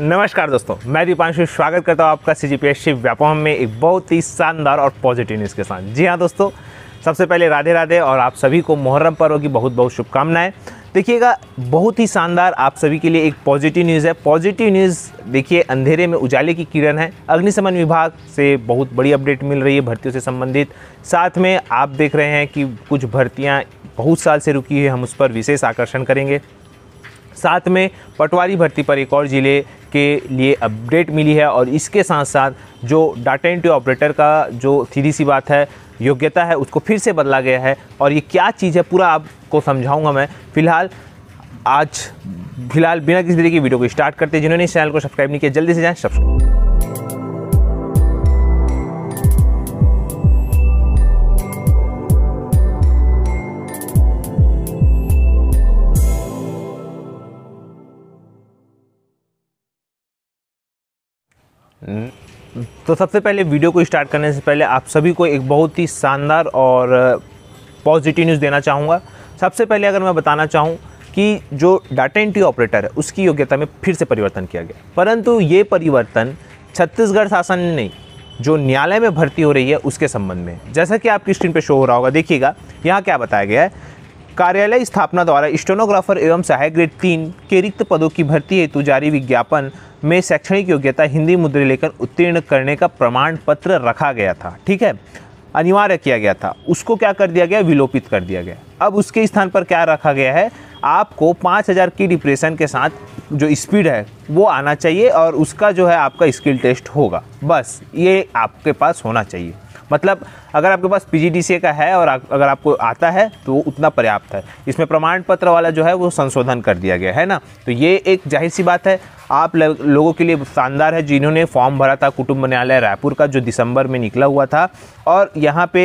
नमस्कार दोस्तों मैं दीपांशु स्वागत करता हूँ आपका C G P S C Vyapam में एक बहुत ही शानदार और पॉजिटिव न्यूज़ के साथ जी हाँ दोस्तों सबसे पहले राधे राधे और आप सभी को मुहर्रम पर्व की बहुत बहुत शुभकामनाएं देखिएगा बहुत ही शानदार आप सभी के लिए एक पॉजिटिव न्यूज़ है पॉजिटिव न्यूज़ देखिए अंधेरे में उजाले की किरण है अग्निशमन विभाग से बहुत बड़ी अपडेट मिल रही है भर्तियों से संबंधित साथ में आप देख रहे हैं कि कुछ भर्तियाँ बहुत साल से रुकी है हम उस पर विशेष आकर्षण करेंगे साथ में पटवारी भर्ती पर एक और ज़िले के लिए अपडेट मिली है और इसके साथ साथ जो डाटा एंट्री ऑपरेटर का जो सीधी सी बात है योग्यता है उसको फिर से बदला गया है और ये क्या चीज़ है पूरा आपको समझाऊंगा मैं फ़िलहाल आज फिलहाल बिना किसी तरीके की वीडियो को स्टार्ट करते जिन्होंने इस चैनल को सब्सक्राइब नहीं किया जल्दी से जाएँ सब्सक्राइब तो सबसे पहले वीडियो को स्टार्ट करने से पहले आप सभी को एक बहुत ही शानदार और पॉजिटिव न्यूज़ देना चाहूँगा सबसे पहले अगर मैं बताना चाहूँ कि जो डाटा एंट्री ऑपरेटर है उसकी योग्यता में फिर से परिवर्तन किया गया परंतु ये परिवर्तन छत्तीसगढ़ शासन ने नहीं जो न्यायालय में भर्ती हो रही है उसके संबंध में जैसा कि आपकी स्क्रीन पर शो हो रहा होगा देखिएगा यहाँ क्या बताया गया है कार्यालय स्थापना द्वारा स्टोनोग्राफर एवं सहायक ग्रेड तीन के रिक्त पदों की भर्ती हेतु जारी विज्ञापन में शैक्षणिक योग्यता हिंदी मुद्रे लेकर उत्तीर्ण करने का प्रमाण पत्र रखा गया था ठीक है अनिवार्य किया गया था उसको क्या कर दिया गया विलोपित कर दिया गया अब उसके स्थान पर क्या रखा गया है आपको पाँच हज़ार की डिप्रेशन के साथ जो स्पीड है वो आना चाहिए और उसका जो है आपका स्किल टेस्ट होगा बस ये आपके पास होना चाहिए मतलब अगर आपके पास पी का है और अगर आपको आता है तो उतना पर्याप्त है इसमें प्रमाण पत्र वाला जो है वो संशोधन कर दिया गया है ना तो ये एक जाहिर सी बात है आप लोगों के लिए शानदार है जिन्होंने फॉर्म भरा था कुटुंब न्यायालय रायपुर का जो दिसंबर में निकला हुआ था और यहाँ पे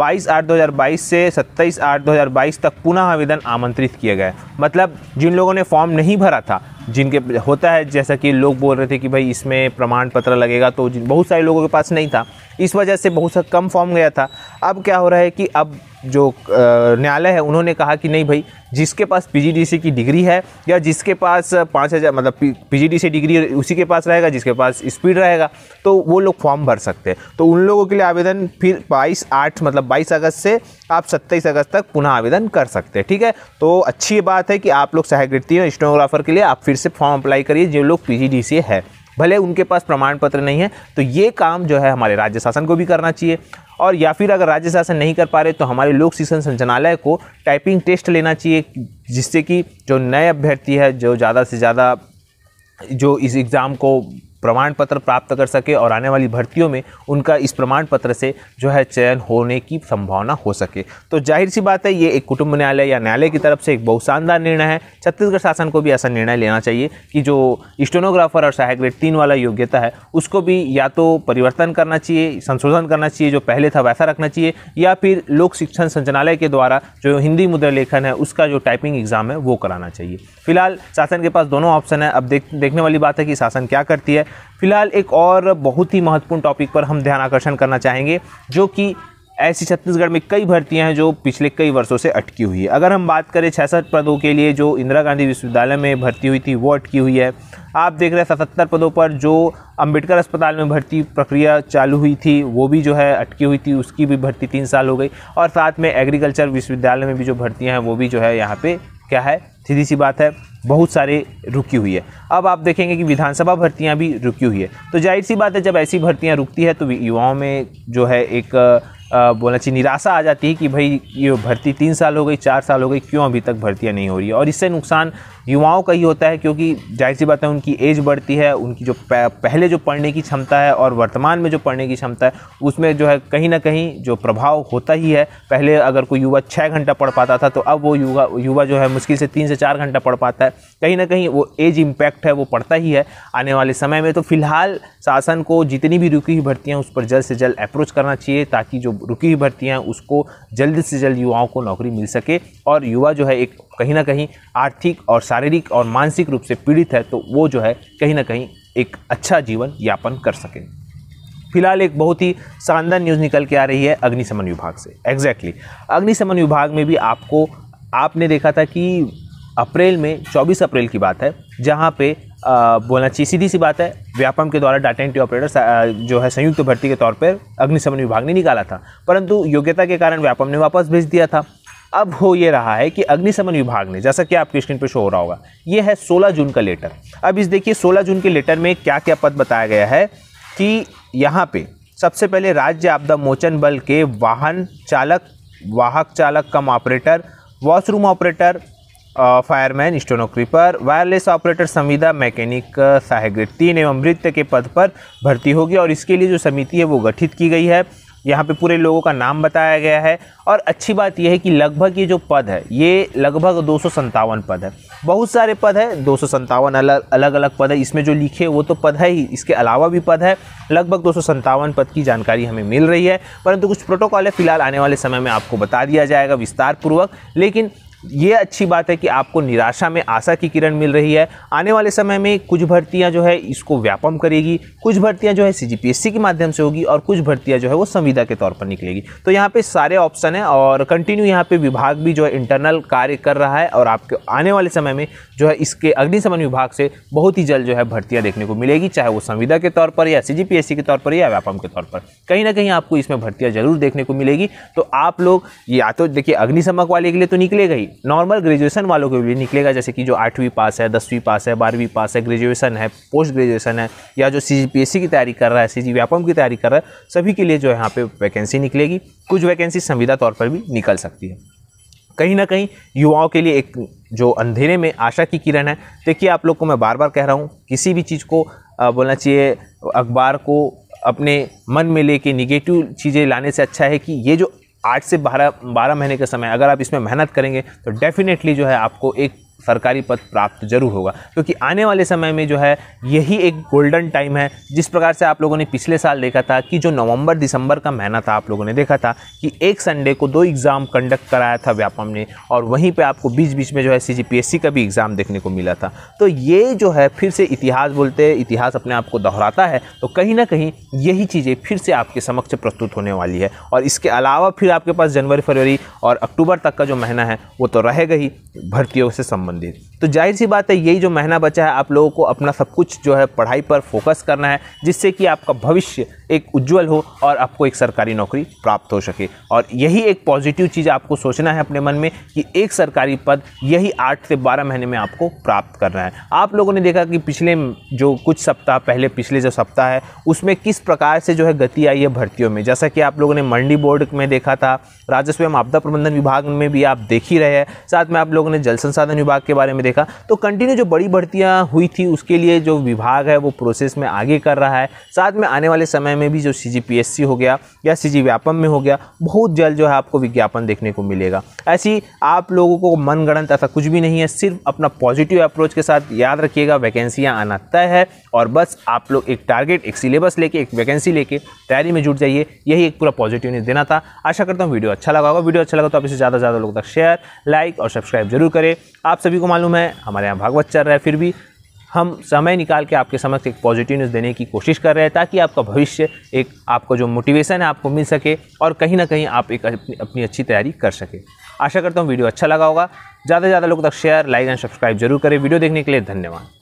22 आठ 2022 से 27 आठ 2022 तक पुनः आवेदन आमंत्रित किया गया मतलब जिन लोगों ने फॉर्म नहीं भरा था जिनके होता है जैसा कि लोग बोल रहे थे कि भाई इसमें प्रमाण पत्र लगेगा तो बहुत सारे लोगों के पास नहीं था इस वजह से बहुत सा कम फॉर्म गया गया था अब क्या हो रहा है कि अब जो न्यायालय है उन्होंने कहा कि नहीं भाई जिसके पास पीजीडीसी की डिग्री है या जिसके पास पाँच हज़ार मतलब पीजीडीसी डिग्री उसी के पास रहेगा जिसके पास स्पीड रहेगा तो वो लोग फॉर्म भर सकते हैं तो उन लोगों के लिए आवेदन फिर 22 आठ मतलब 22 अगस्त से आप 27 अगस्त तक पुनः आवेदन कर सकते हैं ठीक है तो अच्छी बात है कि आप लोग सहायकृति स्टोनोग्राफर के लिए आप फिर से फॉर्म अप्लाई करिए जो लोग पी है भले उनके पास प्रमाण पत्र नहीं है तो ये काम जो है हमारे राज्य शासन को भी करना चाहिए और या फिर अगर राज्य शासन नहीं कर पा रहे तो हमारे लोक शिक्षण संचालय को टाइपिंग टेस्ट लेना चाहिए जिससे कि जो नए अभ्यर्थी है जो ज़्यादा से ज़्यादा जो इस एग्ज़ाम को प्रमाण पत्र प्राप्त कर सके और आने वाली भर्तियों में उनका इस प्रमाण पत्र से जो है चयन होने की संभावना हो सके तो जाहिर सी बात है ये एक कुटुंब न्यायालय या न्यायालय की तरफ से एक बहुत शानदार निर्णय है छत्तीसगढ़ शासन को भी ऐसा निर्णय लेना चाहिए कि जो स्टोनोग्राफर और सहायक ग्रेड तीन वाला योग्यता है उसको भी या तो परिवर्तन करना चाहिए संशोधन करना चाहिए जो पहले था वैसा रखना चाहिए या फिर लोक शिक्षण संचालय के द्वारा जो हिंदी मुद्रा लेखन है उसका जो टाइपिंग एग्जाम है वो कराना चाहिए फिलहाल शासन के पास दोनों ऑप्शन है अब देख देखने वाली बात है कि शासन क्या करती है फिलहाल एक और बहुत ही महत्वपूर्ण टॉपिक पर हम ध्यान आकर्षण करना चाहेंगे जो कि ऐसी छत्तीसगढ़ में कई भर्तियां हैं जो पिछले कई वर्षों से अटकी हुई है अगर हम बात करें छियासठ पदों के लिए जो इंदिरा गांधी विश्वविद्यालय में भर्ती हुई थी वो अटकी हुई है आप देख रहे हैं सतहत्तर पदों पर जो अंबेडकर अस्पताल में भर्ती प्रक्रिया चालू हुई थी वो भी जो है अटकी हुई थी उसकी भी भर्ती तीन साल हो गई और साथ में एग्रीकल्चर विश्वविद्यालय में भी जो भर्तियाँ हैं वो भी जो है यहाँ पर क्या है सीधी सी बात है बहुत सारे रुकी हुई है अब आप देखेंगे कि विधानसभा भर्तियां भी रुकी हुई है तो जाहिर सी बात है जब ऐसी भर्तियां रुकती है तो युवाओं में जो है एक बोलना चाहिए निराशा आ जाती है कि भाई ये भर्ती तीन साल हो गई चार साल हो गई क्यों अभी तक भर्तियाँ नहीं हो रही है और इससे नुकसान युवाओं का ही होता है क्योंकि जाहिर सी बात है उनकी एज बढ़ती है उनकी जो पहले जो पढ़ने की क्षमता है और वर्तमान में जो पढ़ने की क्षमता है उसमें जो है कहीं ना कहीं जो प्रभाव होता ही है पहले अगर कोई युवा छः घंटा पढ़ पाता था तो अब वो युवा युवा जो है मुश्किल से तीन से चार घंटा पढ़ पाता है कहीं ना कहीं वो एज इम्पैक्ट है वो पड़ता ही है आने वाले समय में तो फिलहाल शासन को जितनी भी रुकी हुई भर्तियाँ उस पर जल्द से जल्द अप्रोच करना चाहिए ताकि जो रुकी हुई भर्तियाँ उसको जल्द से जल्द युवाओं को नौकरी मिल सके और युवा जो है एक कहीं ना कहीं आर्थिक और शारीरिक और मानसिक रूप से पीड़ित है तो वो जो है कहीं ना कहीं एक अच्छा जीवन यापन कर सके फिलहाल एक बहुत ही शानदार न्यूज़ निकल के आ रही है अग्निशमन विभाग से एग्जैक्टली exactly. अग्निशमन विभाग में भी आपको आपने देखा था कि अप्रैल में 24 अप्रैल की बात है जहां पे बोलना चाहिए सीधी सी बात है व्यापम के द्वारा डाटा एंट्री ऑपरेटर जो है संयुक्त भर्ती के तौर पर अग्निशमन विभाग ने निकाला था परंतु योग्यता के कारण व्यापम ने वापस भेज दिया था अब हो ये रहा है कि अग्निशमन विभाग ने जैसा कि आपकी स्क्रीन पर शो हो रहा होगा ये है 16 जून का लेटर अब इस देखिए 16 जून के लेटर में क्या क्या पद बताया गया है कि यहाँ पे सबसे पहले राज्य आपदा मोचन बल के वाहन चालक वाहक चालक cum operator washroom operator fireman स्टोनोक्रीपर वायरलेस ऑपरेटर संविदा मैकेनिक सहायक ग्रेड तीन एवं मृत्य के पद पर भर्ती होगी और इसके लिए जो समिति है वो गठित की गई है यहाँ पे पूरे लोगों का नाम बताया गया है और अच्छी बात यह है कि लगभग ये जो पद है ये लगभग दो पद है बहुत सारे पद है दो अलग अलग अलग पद है इसमें जो लिखे वो तो पद है ही इसके अलावा भी पद है लगभग दो पद की जानकारी हमें मिल रही है परंतु कुछ प्रोटोकॉल है फिलहाल आने वाले समय में आपको बता दिया जाएगा विस्तारपूर्वक लेकिन ये अच्छी बात है कि आपको निराशा में आशा की किरण मिल रही है आने वाले समय में कुछ भर्तियां जो है इसको व्यापम करेगी कुछ भर्तियां जो है सी के माध्यम से होगी और कुछ भर्तियां जो है वो संविदा के तौर पर निकलेगी तो यहाँ पे सारे ऑप्शन हैं और कंटिन्यू यहाँ पे विभाग भी जो है इंटरनल कार्य कर रहा है और आपके आने वाले समय में जो है इसके अग्निशमन विभाग से बहुत ही जल्द जो है भर्तियाँ देखने को मिलेगी चाहे वो संविदा के तौर पर या सी के तौर पर या व्यापम के तौर पर कहीं ना कहीं आपको इसमें भर्तियाँ जरूर देखने को मिलेगी तो आप लोग या तो देखिए अग्निशमक वाले के लिए तो निकलेगा ही नॉर्मल ग्रेजुएशन वालों के लिए निकलेगा जैसे कि जो आठवीं पास है दसवीं पास है बारहवीं पास है ग्रेजुएशन है पोस्ट ग्रेजुएशन है या जो सी की तैयारी कर रहा है सी जी व्यापम की तैयारी कर रहा है सभी के लिए जो यहाँ पर वैकेंसी निकलेगी कुछ वैकेंसी संविदा तौर पर भी निकल सकती है कहीं ना कहीं युवाओं के लिए एक जो अंधेरे में आशा की किरण है देखिए आप लोग को मैं बार बार कह रहा हूँ किसी भी चीज़ को बोलना चाहिए अखबार को अपने मन में लेके निगेटिव चीज़ें लाने से अच्छा है कि ये जो आठ से बारह बारह महीने का समय अगर आप इसमें मेहनत करेंगे तो डेफिनेटली जो है आपको एक सरकारी पद प्राप्त जरूर होगा क्योंकि आने वाले समय में जो है यही एक गोल्डन टाइम है जिस प्रकार से आप लोगों ने पिछले साल देखा था कि जो नवंबर दिसंबर का महीना था आप लोगों ने देखा था कि एक संडे को दो एग्ज़ाम कंडक्ट कराया था व्यापम ने और वहीं पर आपको बीच बीच में जो है सी का भी एग्ज़ाम देखने को मिला था तो ये जो है फिर से इतिहास बोलते इतिहास अपने आप को दोहराता है तो कहीं ना कहीं यही चीज़ें फिर से आपके समक्ष प्रस्तुत होने वाली है और इसके अलावा फिर आपके पास जनवरी फरवरी और अक्टूबर तक का जो महीना है वो तो रहेगा ही भर्तियों से संबंध संबंधित तो जाहिर सी बात है यही जो महीना बचा है आप लोगों को अपना सब कुछ जो है पढ़ाई पर फोकस करना है जिससे कि आपका भविष्य एक उज्जवल हो और आपको एक सरकारी नौकरी प्राप्त हो सके और यही एक पॉजिटिव चीज़ आपको सोचना है अपने मन में कि एक सरकारी पद यही आठ से बारह महीने में आपको प्राप्त करना है आप लोगों ने देखा कि पिछले जो कुछ सप्ताह पहले पिछले जो सप्ताह है उसमें किस प्रकार से जो है गति आई है भर्तियों में जैसा कि आप लोगों ने मंडी बोर्ड में देखा था राजस्व एवं आपदा प्रबंधन विभाग में भी आप देख ही रहे हैं साथ में आप लोगों ने जल संसाधन विभाग के बारे में देखा तो कंटिन्यू जो बड़ी भर्तियाँ हुई थी उसके लिए जो विभाग है वो प्रोसेस में आगे कर रहा है साथ में आने वाले समय में भी जो सी हो गया या सी व्यापम में हो गया बहुत जल्द जो है आपको विज्ञापन देखने को मिलेगा ऐसी आप लोगों को मनगणन ऐसा कुछ भी नहीं है सिर्फ अपना पॉजिटिव अप्रोच के साथ याद रखिएगा वैकेंसियाँ आना तय है और बस आप लोग एक टारगेट एक सिलेबस लेके एक वैकेंसी लेके तैयारी में जुट जाइए यही एक पूरा न्यूज देना था आशा करता हूँ वीडियो अच्छा लगा होगा वीडियो अच्छा लगा तो आप इसे ज़्यादा से ज़्यादा लोगों तक शेयर लाइक और सब्सक्राइब जरूर करें आप सभी को मालूम है है हमारे यहाँ भागवत चल रहा है फिर भी हम समय निकाल के आपके समक्ष एक पॉजिटिव न्यूज़ देने की कोशिश कर रहे हैं ताकि आपका भविष्य एक आपको जो मोटिवेशन है आपको मिल सके और कहीं ना कहीं आप एक अपनी, अपनी अच्छी तैयारी कर सके आशा करता हूँ वीडियो अच्छा लगा होगा ज़्यादा से ज़्यादा लोग तक शेयर लाइक एंड सब्सक्राइब जरूर करें वीडियो देखने के लिए धन्यवाद